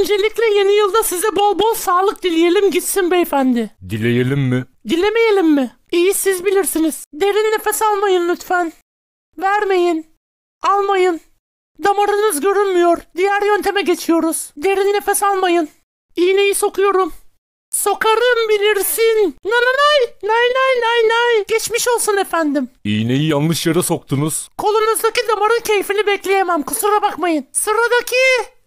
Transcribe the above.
Öncelikle yeni yılda size bol bol sağlık dileyelim gitsin beyefendi. Dileyelim mi? Dilemeyelim mi? İyi siz bilirsiniz. Derin nefes almayın lütfen. Vermeyin. Almayın. Damarınız görünmüyor. Diğer yönteme geçiyoruz. Derin nefes almayın. İğneyi sokuyorum. Sokarım bilirsin. Nananay, nay nay nay nay. Geçmiş olsun efendim. İğneyi yanlış yere soktunuz. Kolunuzdaki damarın keyfini bekleyemem. Kusura bakmayın. Sıradaki